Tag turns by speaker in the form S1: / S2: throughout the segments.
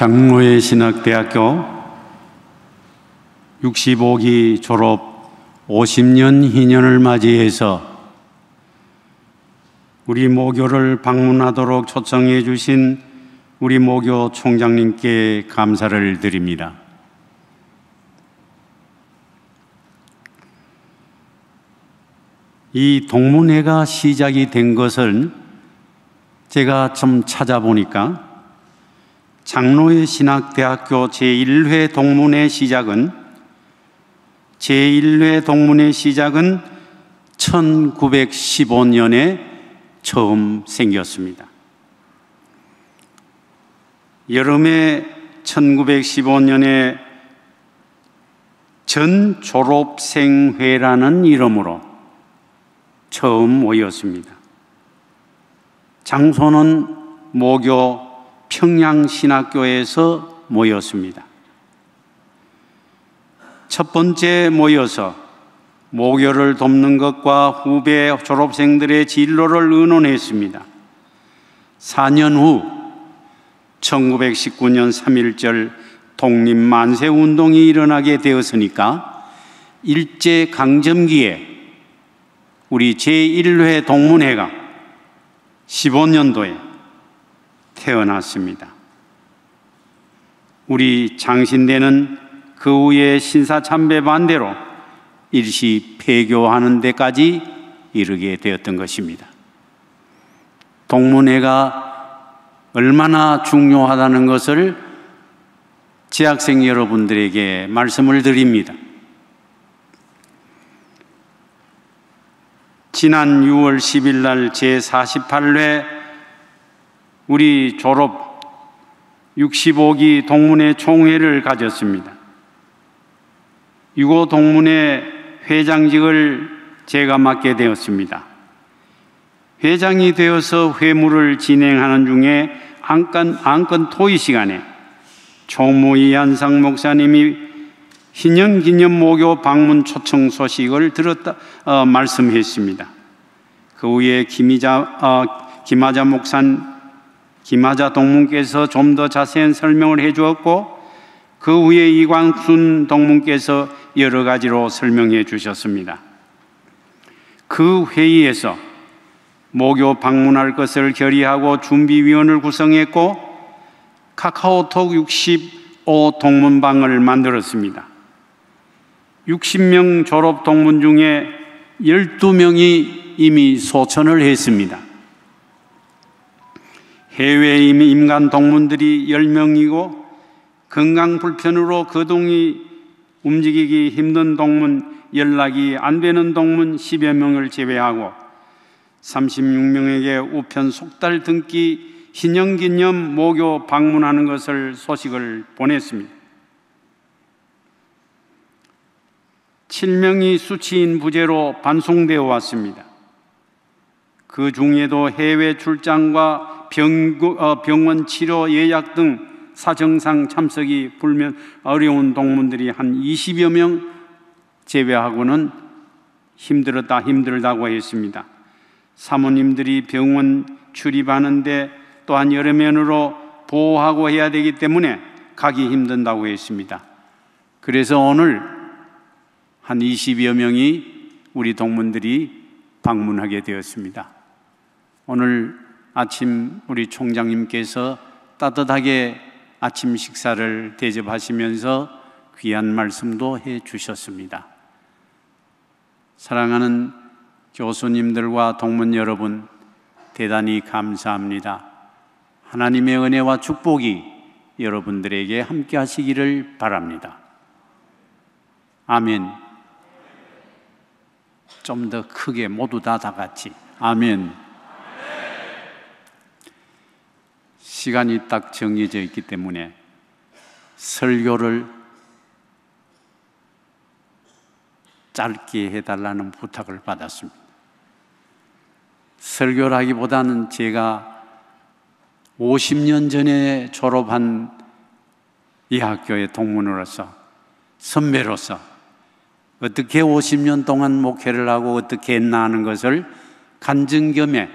S1: 장로의 신학대학교 65기 졸업 50년 희년을 맞이해서 우리 모교를 방문하도록 초청해 주신 우리 모교 총장님께 감사를 드립니다. 이 동문회가 시작이 된것은 제가 좀 찾아보니까 장로의 신학대학교 제1회 동문의 시작은 제1회 동문의 시작은 1915년에 처음 생겼습니다. 여름에 1915년에 전 졸업생회라는 이름으로 처음 모였습니다. 장소는 모교 평양신학교에서 모였습니다. 첫 번째 모여서 모교를 돕는 것과 후배 졸업생들의 진로를 의논했습니다. 4년 후 1919년 3.1절 독립 만세 운동이 일어나게 되었으니까 일제 강점기에 우리 제1회 동문회가 15년도에 태어났습니다. 우리 장신대는 그 후에 신사참배 반대로 일시 폐교하는 데까지 이르게 되었던 것입니다. 동문회가 얼마나 중요하다는 것을 재학생 여러분들에게 말씀을 드립니다. 지난 6월 10일 날 제48회 우리 졸업 65기 동문회 총회를 가졌습니다. 유고 동문회 회장직을 제가 맡게 되었습니다. 회장이 되어서 회무를 진행하는 중에 안건, 안건 토의 시간에 총무 이한상 목사님이 신년기념 모교 방문 초청 소식을 들었다 어, 말씀했습니다. 그 후에 김이자 어, 김하자 목사님 김하자 동문께서 좀 더 자세한 설명을 해 주었고 그 후에 이광순 동문께서 여러 가지로 설명해 주셨습니다. 그 회의에서 모교 방문할 것을 결의하고 준비위원을 구성했고 카카오톡 65 동문방을 만들었습니다. 60명 졸업 동문 중에 12명이 이미 소천을 했습니다. 해외에 임간 동문들이 10명이고 건강 불편으로 거동이 움직이기 힘든 동문, 연락이 안 되는 동문 10여 명을 제외하고 36명에게 우편 속달 등기 신형기념 모교 방문하는 것을 소식을 보냈습니다. 7명이 수치인 부재로 반송되어 왔습니다. 그 중에도 해외 출장과 병, 어, 원 치료 예약 등 사정상 참석이 불면 어려운 동문들이 한 20여 명 제외하고는 힘들었다 힘들다고 했습니다. 사모님들이 병원 출입하는데 또한 여러 면으로 보호하고 해야 되기 때문에 가기 힘든다고 했습니다. 그래서 오늘 한 20여 명이 우리 동문들이 방문하게 되었습니다. 오늘 아침 우리 총장님께서 따뜻하게 아침 식사를 대접하시면서 귀한 말씀도 해 주셨습니다. 사랑하는 교수님들과 동문 여러분, 대단히 감사합니다. 하나님의 은혜와 축복이 여러분들에게 함께 하시기를 바랍니다. 아멘. 좀 더 크게 모두 다 다 같이. 아멘. 시간이 딱 정해져 있기 때문에 설교를 짧게 해달라는 부탁을 받았습니다. 설교라기보다는 제가 50년 전에 졸업한 이 학교의 동문으로서 선배로서 어떻게 50년 동안 목회를 하고 어떻게 했나 하는 것을 간증 겸에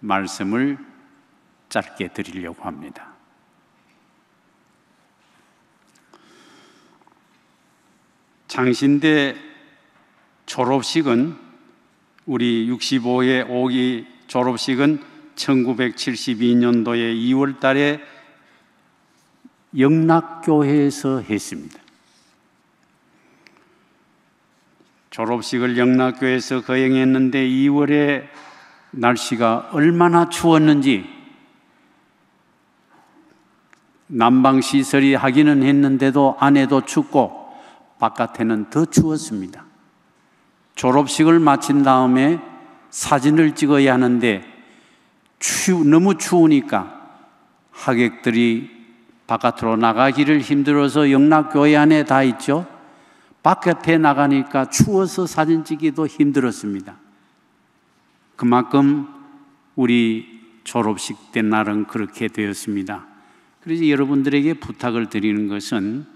S1: 말씀을 짧게 드리려고 합니다. 장신대 졸업식은 우리 65의 5기 졸업식은 1972년도에 2월 달에 영락교회에서 했습니다. 졸업식을 영락교회에서 거행했는데 2월에 날씨가 얼마나 추웠는지 난방 시설이 하기는 했는데도 안에도 춥고 바깥에는 더 추웠습니다. 졸업식을 마친 다음에 사진을 찍어야 하는데 추, 너무 추우니까 하객들이 바깥으로 나가기를 힘들어서 영락교회 안에 다 있죠. 바깥에 나가니까 추워서 사진 찍기도 힘들었습니다. 그만큼 우리 졸업식 때 날은 그렇게 되었습니다. 그래서 여러분들에게 부탁을 드리는 것은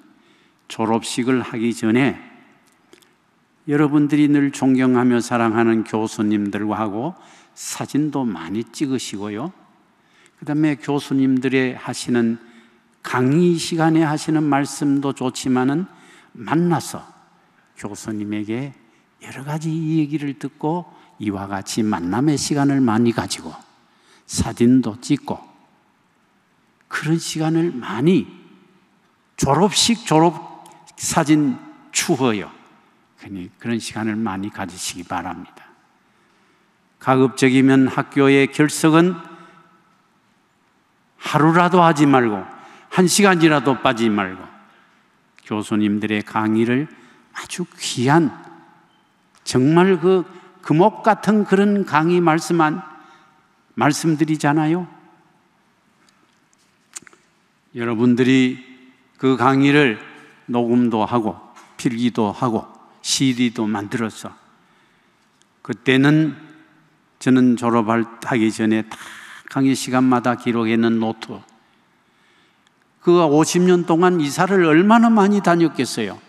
S1: 졸업식을 하기 전에 여러분들이 늘 존경하며 사랑하는 교수님들과 하고 사진도 많이 찍으시고요. 그 다음에 교수님들의 하시는 강의 시간에 하시는 말씀도 좋지만은 만나서 교수님에게 여러 가지 얘기를 듣고 이와 같이 만남의 시간을 많이 가지고 사진도 찍고 그런 시간을 많이 졸업식 졸업 사진 추허요. 그니 그런 시간을 많이 가지시기 바랍니다. 가급적이면 학교의 결석은 하루라도 하지 말고 한 시간이라도 빠지지 말고 교수님들의 강의를 아주 귀한 정말 그 금옥 같은 그런 강의 말씀한 말씀드리잖아요. 여러분들이 그 강의를 녹음도 하고 필기도 하고 CD도 만들었어. 그때는 저는 졸업하기 전에 다 강의 시간마다 기록해놓은 노트. 그 50년 동안 이사를 얼마나 많이 다녔겠어요.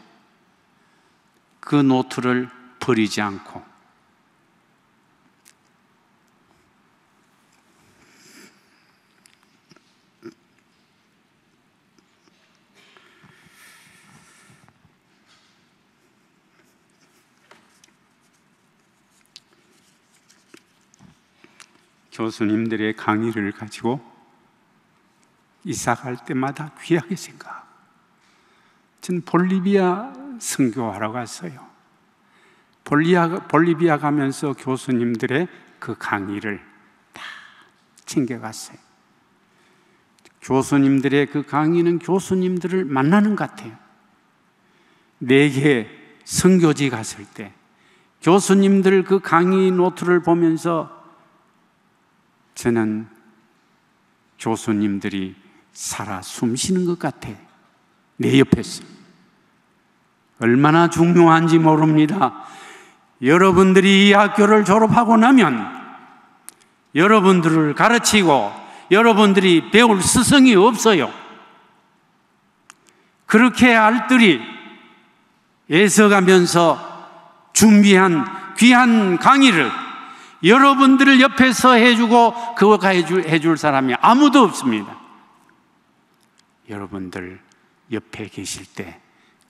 S1: 그 노트를 버리지 않고 교수님들의 강의를 가지고 이사 갈 때마다 귀하게 생각하고 전 볼리비아 선교하러 갔어요. 볼리아, 볼리비아 가면서 교수님들의 그 강의를 다 챙겨갔어요. 교수님들의 그 강의는 교수님들을 만나는 것 같아요. 내게 성교지 갔을 때 교수님들 그 강의 노트를 보면서 저는 교수님들이 살아 숨쉬는 것 같아. 내 옆에서. 얼마나 중요한지 모릅니다. 여러분들이 이 학교를 졸업하고 나면 여러분들을 가르치고 여러분들이 배울 스승이 없어요. 그렇게 알뜰히 애써가면서 준비한 귀한 강의를 여러분들을 옆에서 해주고 그거 해줄, 해줄 사람이 아무도 없습니다. 여러분들 옆에 계실 때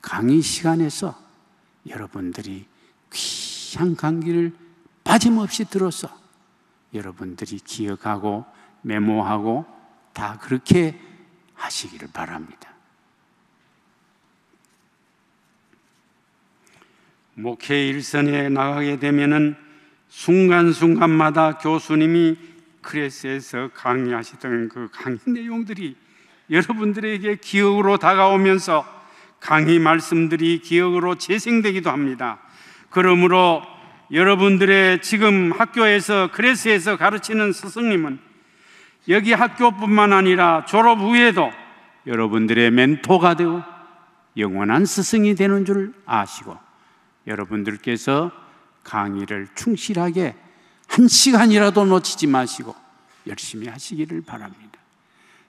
S1: 강의 시간에서 여러분들이 귀한 강의를 빠짐없이 들어서 여러분들이 기억하고 메모하고 다 그렇게 하시기를 바랍니다. 목회 일선에 나가게 되면은 순간순간마다 교수님이 클래스에서 강의하시던 그 강의 내용들이 여러분들에게 기억으로 다가오면서 강의 말씀들이 기억으로 재생되기도 합니다. 그러므로 여러분들의 지금 학교에서 크레스에서 가르치는 스승님은 여기 학교뿐만 아니라 졸업 후에도 여러분들의 멘토가 되고 영원한 스승이 되는 줄 아시고 여러분들께서 강의를 충실하게 한 시간이라도 놓치지 마시고 열심히 하시기를 바랍니다.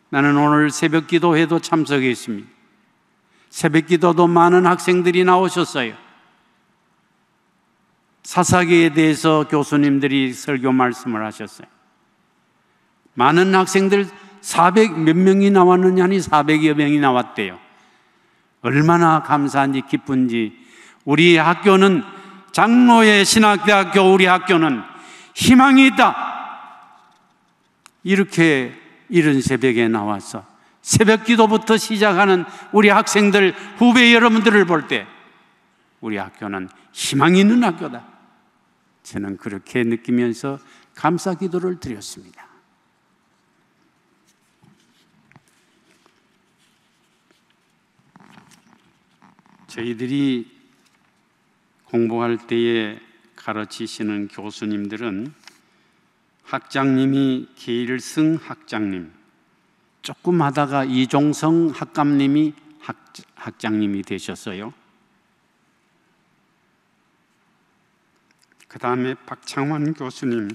S1: 나는 오늘 새벽 기도회도 참석했습니다. 새벽 기도도 많은 학생들이 나오셨어요. 사사기에 대해서 교수님들이 설교 말씀을 하셨어요. 많은 학생들 400 몇 명이 나왔느냐 하니 400여 명이 나왔대요. 얼마나 감사한지 기쁜지 우리 학교는 장로의 신학대학교 우리 학교는 희망이 있다. 이렇게 이른 새벽에 나와서 새벽 기도부터 시작하는 우리 학생들, 후배 여러분들을 볼 때 우리 학교는 희망이 있는 학교다. 저는 그렇게 느끼면서 감사 기도를 드렸습니다. 저희들이 공부할 때에 가르치시는 교수님들은 학장님이 길승 학장님, 조금 하다가 이종성 학감님이 학, 학장님이 되셨어요. 그 다음에 박창환 교수님,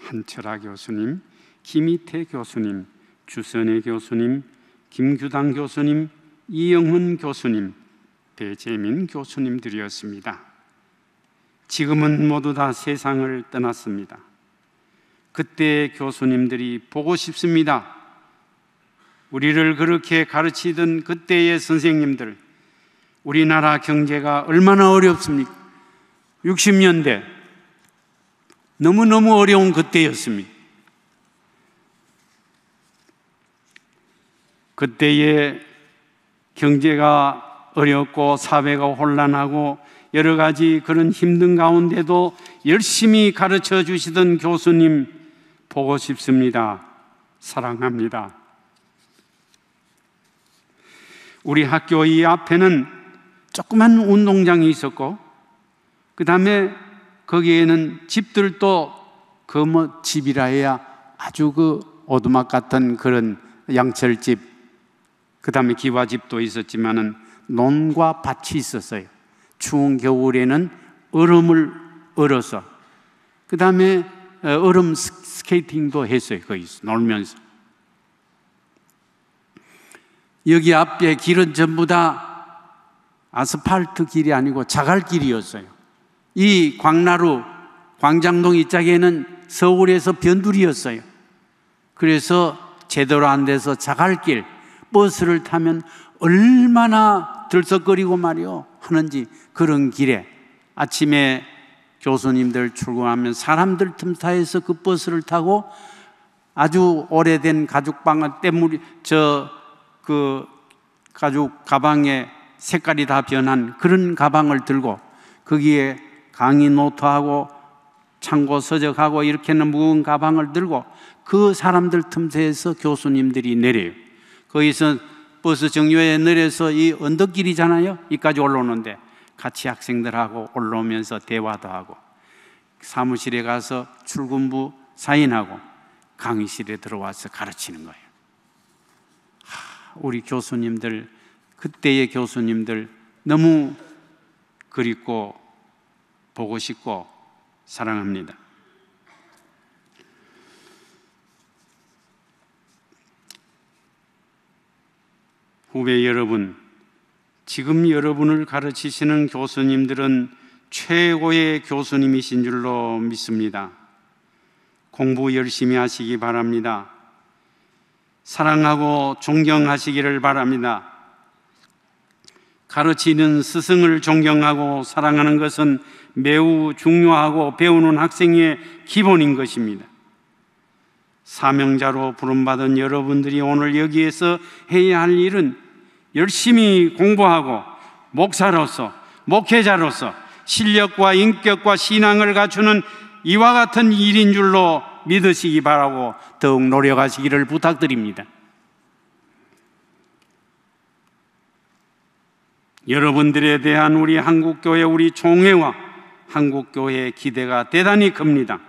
S1: 한철아 교수님, 김희태 교수님, 주선혜 교수님, 김규당 교수님, 이영훈 교수님, 배재민 교수님들이었습니다. 지금은 모두 다 세상을 떠났습니다. 그때 교수님들이 보고 싶습니다. 우리를 그렇게 가르치던 그때의 선생님들, 우리나라 경제가 얼마나 어렵습니까? 60년대. 너무너무 어려운 그때였습니다. 그때의 경제가 어렵고 사회가 혼란하고 여러 가지 그런 힘든 가운데도 열심히 가르쳐 주시던 교수님 보고 싶습니다. 사랑합니다. 우리 학교 이 앞에는 조그만 운동장이 있었고, 그 다음에 거기에는 집들도 그 뭐 집이라 해야 아주 그 오두막 같은 그런 양철집, 그 다음에 기와집도 있었지만은 논과 밭이 있었어요. 추운 겨울에는 얼음을 얼어서 그 다음에 어, 얼음 스케이팅도 했어요 거기서 놀면서 여기 앞에 길은 전부 다 아스팔트 길이 아니고 자갈길이었어요 이 광나루 광장동 이짝에는 서울에서 변두리였어요 그래서 제대로 안 돼서 자갈길 버스를 타면 얼마나 들썩거리고 말이요 하는지 그런 길에 아침에 교수님들 출근하면 사람들 틈타에서 그 버스를 타고 아주 오래된 가죽방아 때문이 저 그 가죽 가방에 색깔이 다 변한 그런 가방을 들고 거기에 강의 노트하고 창고 서적하고 이렇게는 무거운 가방을 들고 그 사람들 틈새에서 교수님들이 내려요. 거기서 버스 정류에 내려서 이 언덕길이잖아요. 이까지 올라오는데 같이 학생들하고 올라오면서 대화도 하고 사무실에 가서 출근부 사인하고 강의실에 들어와서 가르치는 거예요. 하, 우리 교수님들 그때의 교수님들 너무 그립고 보고 싶고 사랑합니다. 후배 여러분, 지금 여러분을 가르치시는 교수님들은 최고의 교수님이신 줄로 믿습니다. 공부 열심히 하시기 바랍니다. 사랑하고 존경하시기를 바랍니다. 가르치는 스승을 존경하고 사랑하는 것은 매우 중요하고 배우는 학생의 기본인 것입니다. 사명자로 부름받은 여러분들이 오늘 여기에서 해야 할 일은 열심히 공부하고 목사로서 목회자로서 실력과 인격과 신앙을 갖추는 이와 같은 일인 줄로 믿으시기 바라고 더욱 노력하시기를 부탁드립니다. 여러분들에 대한 우리 한국교회 우리 총회와 한국교회의 기대가 대단히 큽니다.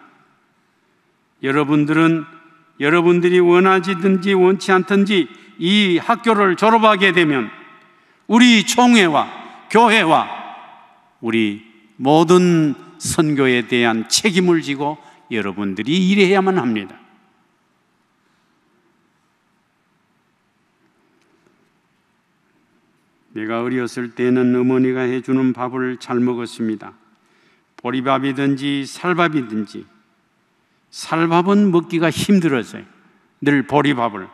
S1: 여러분들은 여러분들이 원하지든지 원치 않든지 이 학교를 졸업하게 되면 우리 총회와 교회와 우리 모든 선교에 대한 책임을 지고 여러분들이 일해야만 합니다. 내가 어렸을 때는 어머니가 해주는 밥을 잘 먹었습니다. 보리밥이든지 살밥이든지 살밥은 먹기가 힘들어서요늘 보리밥을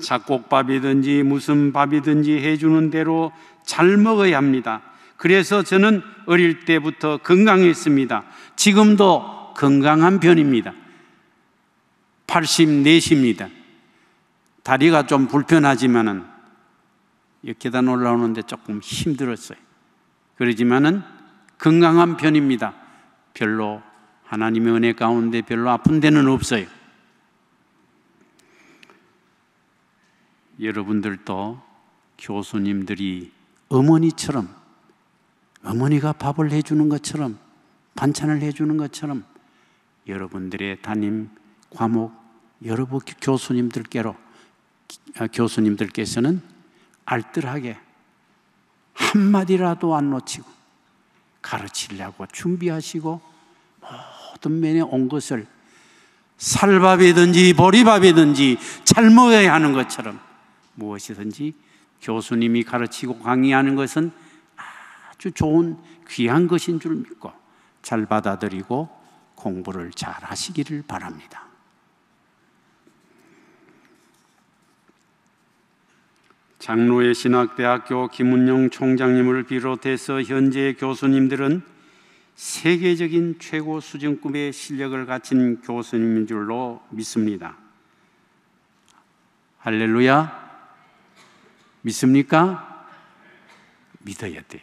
S1: 잡곡밥이든지 무슨 밥이든지 해주는 대로 잘 먹어야 합니다. 그래서 저는 어릴 때부터 건강했습니다. 지금도 건강한 편입니다. 84입니다. 다리가 좀 불편하지만은 계단 올라오는데 조금 힘들었어요. 그러지만은 건강한 편입니다. 별로 하나님의 은혜 가운데 별로 아픈 데는 없어요. 여러분들도 교수님들이 어머니처럼 어머니가 밥을 해주는 것처럼 반찬을 해주는 것처럼 여러분들의 담임 과목 여러분 교수님들께로 아, 교수님들께서는 알뜰하게 한마디라도 안 놓치고 가르치려고 준비하시고 모든 면에 온 것을 살밥이든지 보리밥이든지 잘 먹어야 하는 것처럼 무엇이든지 교수님이 가르치고 강의하는 것은 아주 좋은 귀한 것인 줄 믿고 잘 받아들이고 공부를 잘 하시기를 바랍니다. 장로의 신학대학교 김은영 총장님을 비롯해서 현재 교수님들은 세계적인 최고 수준급의 실력을 갖춘 교수님인 줄로 믿습니다. 할렐루야. 믿습니까? 믿어야 돼.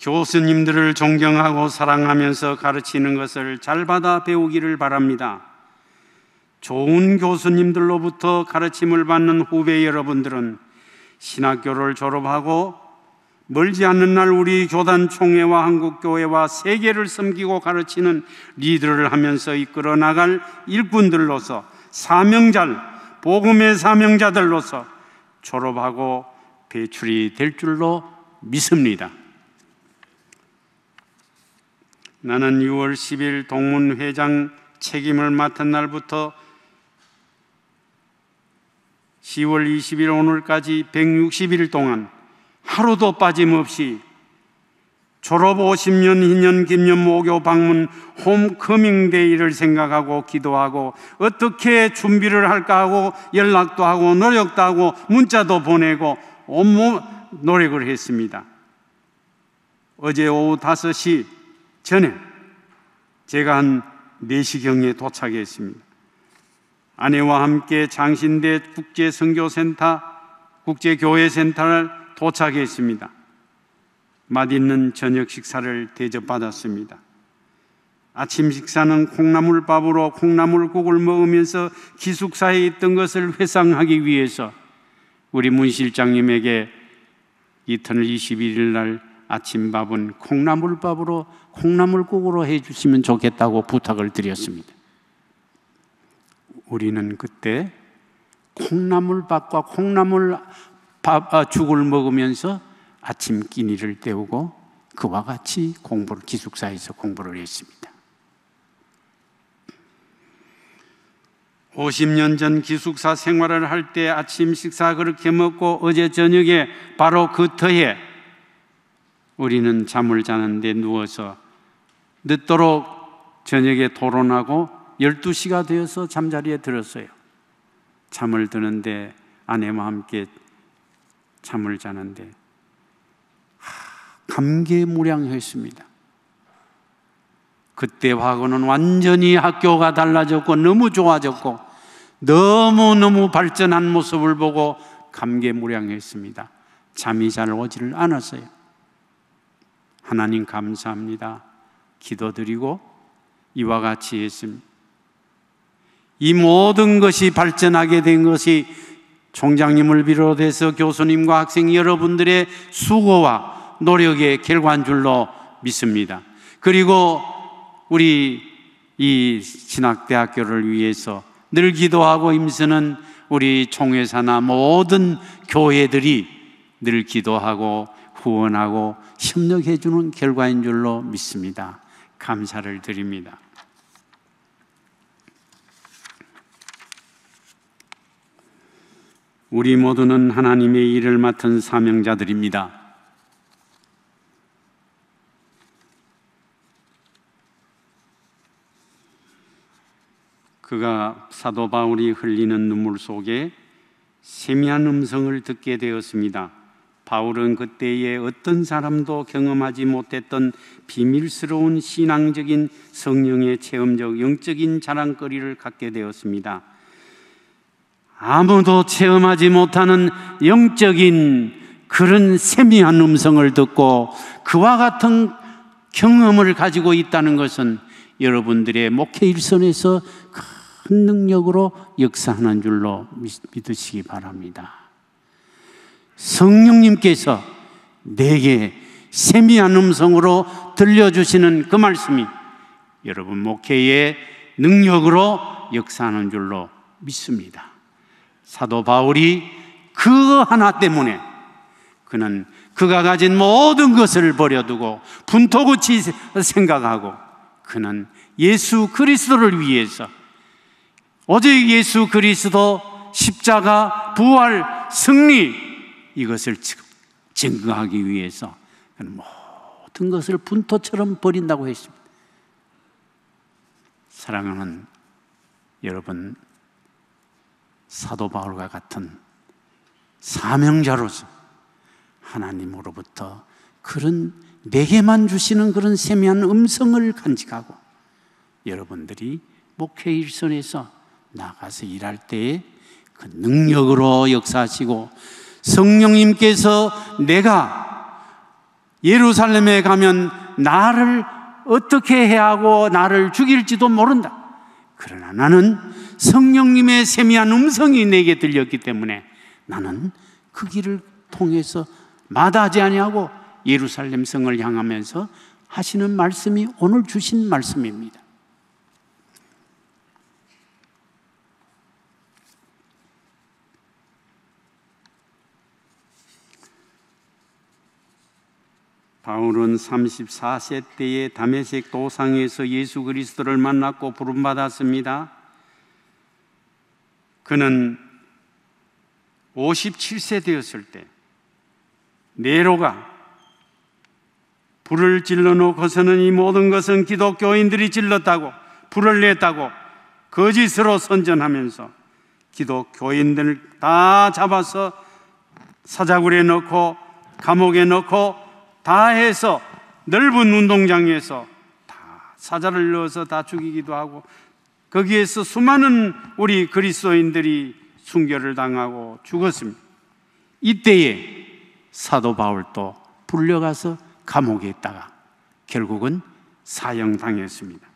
S1: 교수님들을 존경하고 사랑하면서 가르치는 것을 잘 받아 배우기를 바랍니다. 좋은 교수님들로부터 가르침을 받는 후배 여러분들은 신학교를 졸업하고 멀지 않는 날 우리 교단 총회와 한국교회와 세계를 섬기고 가르치는 리더를 하면서 이끌어 나갈 일꾼들로서 사명잘 복음의 사명자들로서 졸업하고 배출이 될 줄로 믿습니다. 나는 6월 10일 동문회장 책임을 맡은 날부터 10월 20일 오늘까지 160일 동안 하루도 빠짐없이 졸업 50년, 희년, 김년, 모교 방문, 홈커밍데이를 생각하고 기도하고 어떻게 준비를 할까 하고 연락도 하고 노력도 하고 문자도 보내고 온몸 노력을 했습니다. 어제 오후 5시 전에 제가 한 4시경에 도착했습니다. 아내와 함께 장신대 국제선교센터, 국제교회센터를 도착했습니다. 맛있는 저녁 식사를 대접받았습니다. 아침 식사는 콩나물밥으로 콩나물국을 먹으면서 기숙사에 있던 것을 회상하기 위해서 우리 문 실장님에게 이튿날 21일 날 아침밥은 콩나물밥으로 콩나물국으로 해 주시면 좋겠다고 부탁을 드렸습니다. 우리는 그때 콩나물밥과 콩나물밥 아, 죽을 먹으면서 아침 끼니를 때우고 그와 같이 공부를 기숙사에서 공부를 했습니다. 50년 전 기숙사 생활을 할 때 아침 식사 그렇게 먹고 어제 저녁에 바로 그 터에 우리는 잠을 자는데 누워서 늦도록 저녁에 토론하고 12시가 되어서 잠자리에 들었어요. 잠을 드는데 아내와 함께 잠을 자는데 감개무량했습니다. 그때하고는 완전히 학교가 달라졌고 너무 좋아졌고 너무너무 발전한 모습을 보고 감개무량했습니다. 잠이 잘 오지를 않았어요. 하나님 감사합니다. 기도드리고 이와 같이 했습니다. 이 모든 것이 발전하게 된 것이 총장님을 비롯해서 교수님과 학생 여러분들의 수고와 노력의 결과인 줄로 믿습니다. 그리고 우리 이 신학대학교를 위해서 늘 기도하고 임수는 우리 총회사나 모든 교회들이 늘 기도하고 후원하고 협력해 주는 결과인 줄로 믿습니다. 감사를 드립니다. 우리 모두는 하나님의 일을 맡은 사명자들입니다. 그가 사도 바울이 흘리는 눈물 속에 세미한 음성을 듣게 되었습니다. 바울은 그때에 어떤 사람도 경험하지 못했던 비밀스러운 신앙적인 성령의 체험적 영적인 자랑거리를 갖게 되었습니다. 아무도 체험하지 못하는 영적인 그런 세미한 음성을 듣고 그와 같은 경험을 가지고 있다는 것은 여러분들의 목회 일선에서 큰 능력으로 역사하는 줄로 믿으시기 바랍니다. 성령님께서 내게 세미한 음성으로 들려주시는 그 말씀이 여러분 목회의 능력으로 역사하는 줄로 믿습니다. 사도 바울이 그 하나 때문에 그는 그가 가진 모든 것을 버려두고 분토구치 생각하고 그는 예수 그리스도를 위해서 오직 예수 그리스도 십자가 부활 승리 이것을 증거하기 위해서 모든 것을 분토처럼 버린다고 했습니다. 사랑하는 여러분 사도 바울과 같은 사명자로서 하나님으로부터 그런 내게만 주시는 그런 세미한 음성을 간직하고 여러분들이 목회 일선에서 나가서 일할 때에 그 능력으로 역사하시고 성령님께서 내가 예루살렘에 가면 나를 어떻게 해야 하고 나를 죽일지도 모른다. 그러나 나는 성령님의 세미한 음성이 내게 들렸기 때문에 나는 그 길을 통해서 마다하지 아니하고 예루살렘 성을 향하면서 하시는 말씀이 오늘 주신 말씀입니다. 바울은 34세 때에 담메색 도상에서 예수 그리스도를 만났고 부름받았습니다. 그는 57세 되었을 때 네로가 불을 질러놓고서는 이 모든 것은 기독교인들이 질렀다고 불을 냈다고 거짓으로 선전하면서 기독교인들 다 잡아서 사자굴에 넣고 감옥에 넣고 다해서 넓은 운동장에서 다 사자를 넣어서 다 죽이기도 하고 거기에서 수많은 우리 그리스도인들이 순교를 당하고 죽었습니다. 이때에 사도 바울도 불려가서 감옥에 있다가 결국은 사형당했습니다.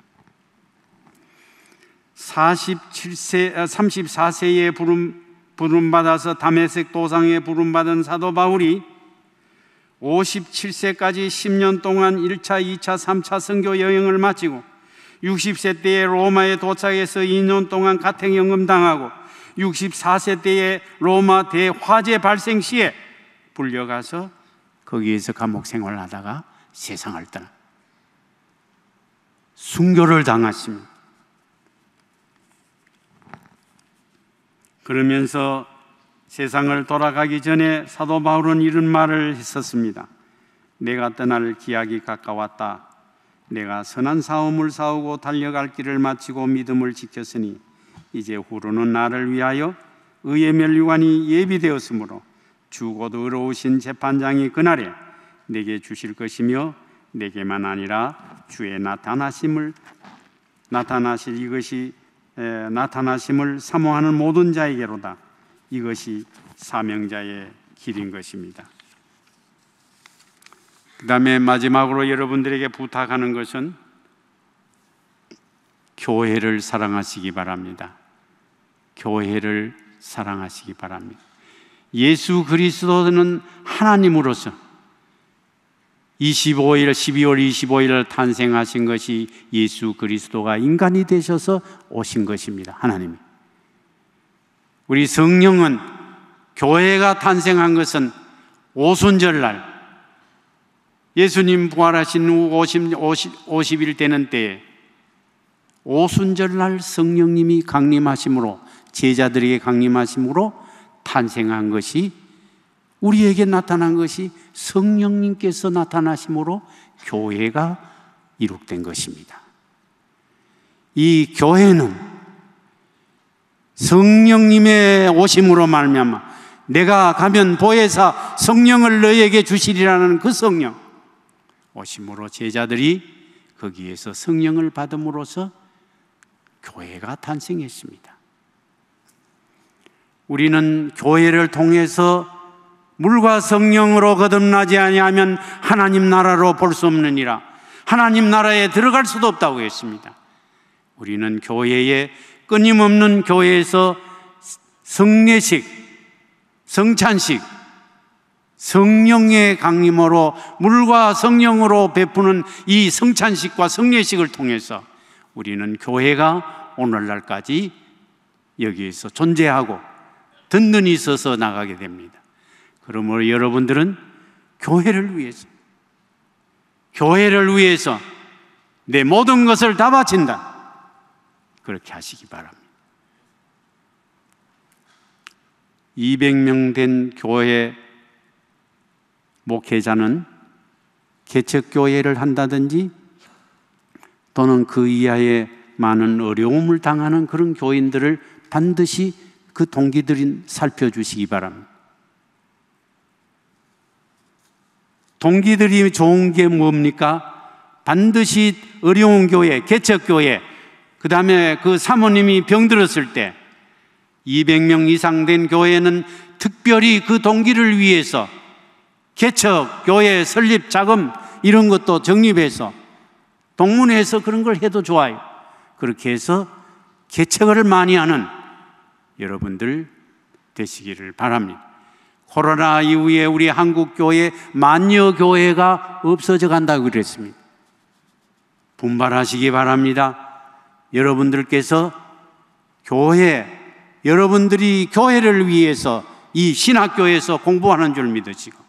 S1: 47세, 34세에 아, 부름, 부름받아서 담에색 도상에 부름받은 사도 바울이 57세까지 10년 동안 1차, 2차, 3차 선교 여행을 마치고 60세 때에 로마에 도착해서 2년 동안 가택연금 당하고 64세 때에 로마 대화재 발생 시에 불려가서 거기에서 감옥 생활을 하다가 세상을 떠나 순교를 당하십니다. 그러면서 세상을 돌아가기 전에 사도 바울은 이런 말을 했었습니다. 내가 떠날 기약이 가까웠다. 내가 선한 싸움을 싸우고 달려갈 길을 마치고 믿음을 지켰으니 이제 후로는 나를 위하여 의의 면류관이 예비되었으므로 죽어도 의로우신 재판장이 그날에 내게 주실 것이며 내게만 아니라 주의 나타나심을 나타나실 이것이 에, 나타나심을 사모하는 모든 자에게로다. 이것이 사명자의 길인 것입니다. 그 다음에 마지막으로 여러분들에게 부탁하는 것은 교회를 사랑하시기 바랍니다. 교회를 사랑하시기 바랍니다. 예수 그리스도는 하나님으로서 25일, 12월 25일 탄생하신 것이 예수 그리스도가 인간이 되셔서 오신 것입니다. 하나님이. 우리 성령은 교회가 탄생한 것은 오순절날 예수님 부활하신 후 50, 50, 50일 되는 때에 오순절날 성령님이 강림하심으로 제자들에게 강림하심으로 탄생한 것이 우리에게 나타난 것이 성령님께서 나타나심으로 교회가 이룩된 것입니다. 이 교회는 성령님의 오심으로 말미암아 내가 가면 보혜사 성령을 너에게 희 주시리라는 그 성령 오심으로 제자들이 거기에서 성령을 받음으로써 교회가 탄생했습니다. 우리는 교회를 통해서 물과 성령으로 거듭나지 아니하면 하나님 나라로 볼 수 없느니라. 하나님 나라에 들어갈 수도 없다고 했습니다. 우리는 교회에 끊임없는 교회에서 성례식, 성찬식, 성령의 강림으로 물과 성령으로 베푸는 이 성찬식과 성례식을 통해서 우리는 교회가 오늘날까지 여기에서 존재하고 듣는 있어서 나가게 됩니다. 그러므로 여러분들은 교회를 위해서, 교회를 위해서 내 모든 것을 다 바친다. 그렇게 하시기 바랍니다. 200명 된 교회 목회자는 개척교회를 한다든지 또는 그 이하의 많은 어려움을 당하는 그런 교인들을 반드시 그 동기들인 살펴주시기 바랍니다. 동기들이 좋은 게 뭡니까? 반드시 어려운 교회, 개척교회, 그 다음에 그 사모님이 병들었을 때 200명 이상 된 교회는 특별히 그 동기를 위해서 개척, 교회 설립 자금 이런 것도 적립해서 동문회에서 그런 걸 해도 좋아요. 그렇게 해서 개척을 많이 하는 여러분들 되시기를 바랍니다. 코로나 이후에 우리 한국 교회 만여 교회가 없어져 간다고 그랬습니다. 분발하시기 바랍니다. 여러분들께서 교회, 여러분들이 교회를 위해서 이 신학교에서 공부하는 줄 믿으시고,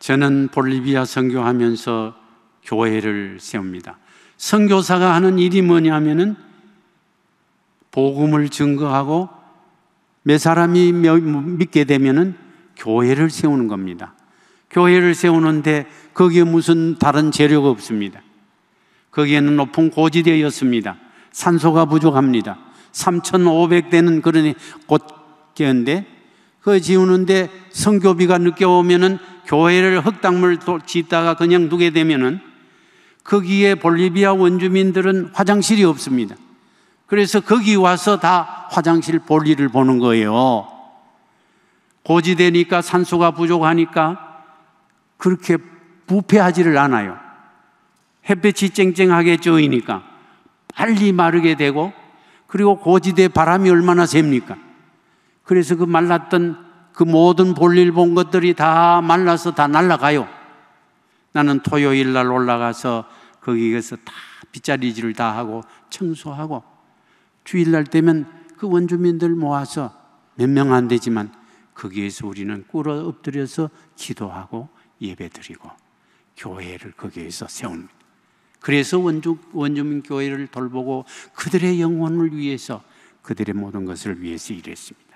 S1: 저는 볼리비아 선교하면서 교회를 세웁니다. 선교사가 하는 일이 뭐냐면은 복음을 증거하고 몇 사람이 믿게 되면은 교회를 세우는 겁니다. 교회를 세우는데 거기에 무슨 다른 재료가 없습니다. 거기에는 높은 고지대였습니다. 산소가 부족합니다. 3,500대는 그러니 곧개인데 그 지우는데 성교비가 늦게 오면은 교회를 흙탕물 짓다가 그냥 두게 되면은 거기에 볼리비아 원주민들은 화장실이 없습니다. 그래서 거기 와서 다 화장실 볼일을 보는 거예요. 고지대니까 산소가 부족하니까 그렇게 부패하지를 않아요. 햇볕이 쨍쨍하게 쪼이니까 빨리 마르게 되고 그리고 고지대 바람이 얼마나 셉니까? 그래서 그 말랐던 그 모든 볼일 본 것들이 다 말라서 다 날아가요. 나는 토요일 날 올라가서 거기에서 다 빗자리질을 다 하고 청소하고 주일날 되면 그 원주민들 모아서 몇 명 안 되지만 거기에서 우리는 꿇어 엎드려서 기도하고 예배드리고 교회를 거기에서 세웁니다. 그래서 원주, 원주민 교회를 돌보고 그들의 영혼을 위해서 그들의 모든 것을 위해서 일했습니다.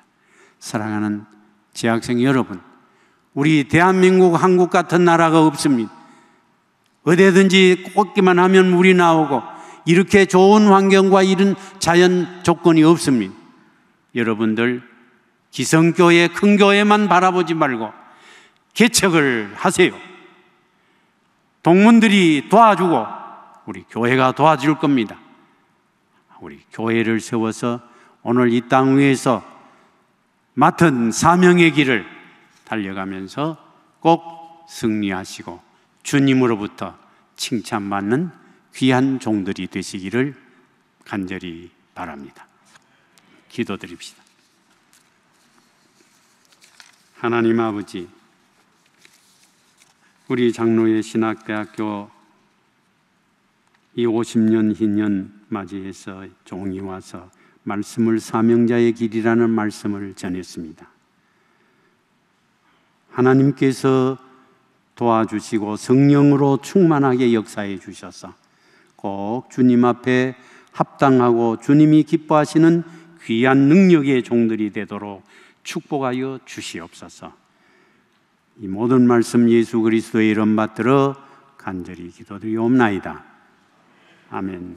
S1: 사랑하는 재학생 여러분, 우리 대한민국 한국 같은 나라가 없습니다. 어디든지 꽂기만 하면 물이 나오고 이렇게 좋은 환경과 이런 자연 조건이 없습니다. 여러분들 기성교회, 큰 교회만 바라보지 말고 개척을 하세요. 동문들이 도와주고 우리 교회가 도와줄 겁니다. 우리 교회를 세워서 오늘 이 땅 위에서 맡은 사명의 길을 달려가면서 꼭 승리하시고 주님으로부터 칭찬받는 귀한 종들이 되시기를 간절히 바랍니다. 기도드립시다. 하나님 아버지, 우리 장로의 신학대학교 이 50년 희년 맞이해서 종이 와서 말씀을 사명자의 길이라는 말씀을 전했습니다. 하나님께서 도와주시고 성령으로 충만하게 역사해 주셔서 꼭 주님 앞에 합당하고 주님이 기뻐하시는 귀한 능력의 종들이 되도록 축복하여 주시옵소서. 이 모든 말씀 예수 그리스도의 이름 맞들어 간절히 기도드리옵나이다. 아멘.